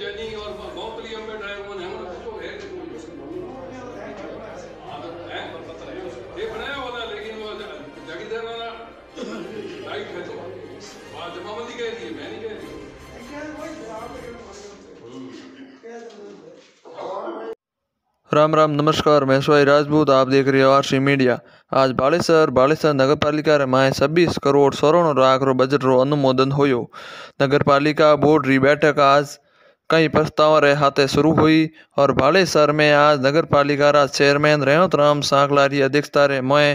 जनी और बहुत लिया में ड्राइवर मतलब है तो उसको है ये बनाया वाला लेकिन वो जागीरदार वाला लाइट है तो वहाँ जमाबंदी कह रही है मैं नहीं कह रही राम राम नमस्कार मैं सोई राजपूत आप देख रहे हो आरसी मीडिया आज बालेसर बालेसर नगर पालिका रे माए छब्बीस करोड़ सोरण लाख रो बजट रो अनुमोदन होयो नगर पालिका बोर्ड री बैठक आज कई प्रस्ताव रियायतें शुरू हुई और भाड़ेसर में आज नगर पालिका रा चेयरमैन रेवत राम सांकला अध्यक्षता रे मैं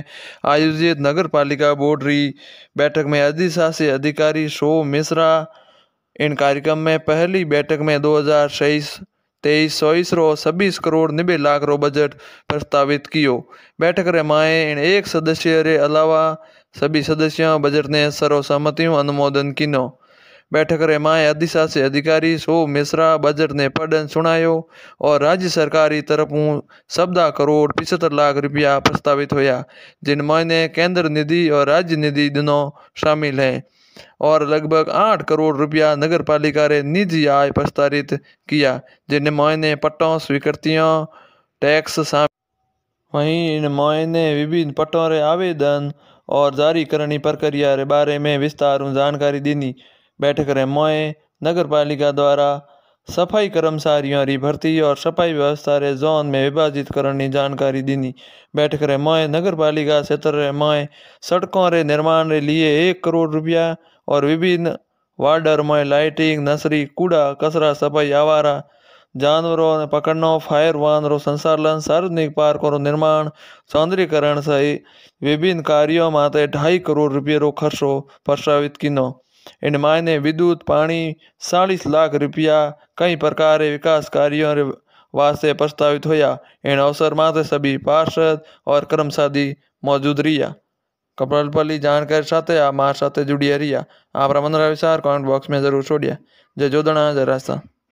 आयोजित नगर पालिका बोर्ड री बैठक में अधिशासी अधिकारी शो मिश्रा इन कार्यक्रम में पहली बैठक में दो हज़ार तेईस तेईस चौबीस रो छब्बीस करोड़ नब्बे लाख रो बजट प्रस्तावित कियो बैठक रे माए इन एक सदस्य रे अलावा सभी सदस्यों बजट ने सर्वसम्मतियों अनुमोदन किनो बैठक में माए अदिशा अधिकारी सो मिश्रा बजट ने पढ़न सुणायो और राज्य सरकार तरफों सबदा करोड़ पिछहत्तर लाख रुपया प्रस्तावित हुआ जिन मायने केंद्र निधि और राज्य निधि दोनों शामिल हैं और लगभग आठ करोड़ रुपया नगर पालिका ने निजी आय प्रस्तावित किया जिन मायने पट्टों स्वीकृतियों टैक्स वहीं इन मायने विभिन्न पट्टों रे आवेदन और जारी करनी प्रक्रिया रे बारे में विस्तार जानकारी दीनी बैठक रहमोए नगर पालिका द्वारा सफ़ाई कर्मचारियों की भर्ती और सफाई व्यवस्था रे जोन में विभाजित करने की जानकारी दीनी बैठक रहे मोए नगर पालिका क्षेत्र रे मोए सड़कों रे निर्माण रे लिए एक करोड़ रुपया और विभिन्न वार्डर मोए लाइटिंग नर्सरी कूड़ा कचरा सफाई आवारा जानवरों ने पकड़ना फायर वाहन रो संचालन सार्वजनिक पार्कों रो निर्माण सौंदर्यकरण सहित विभिन्न कार्यों में ढाई करोड़ रुपये रो खर्चो प्रस्तावित किनो इन मायने विद्युत पानी चालीस लाख रुपया कई प्रकार विकास कार्यों वास्ते प्रस्तावित होया इन अवसर माते सभी पार्षद और कर्मचारी मौजूद रिया कपड़पली जानकारी साथ आ मार साथ जुड़िया रिया आप मन विचार कमेंट बॉक्स में जरूर छोड़िया जय जोदना जय राजस्थान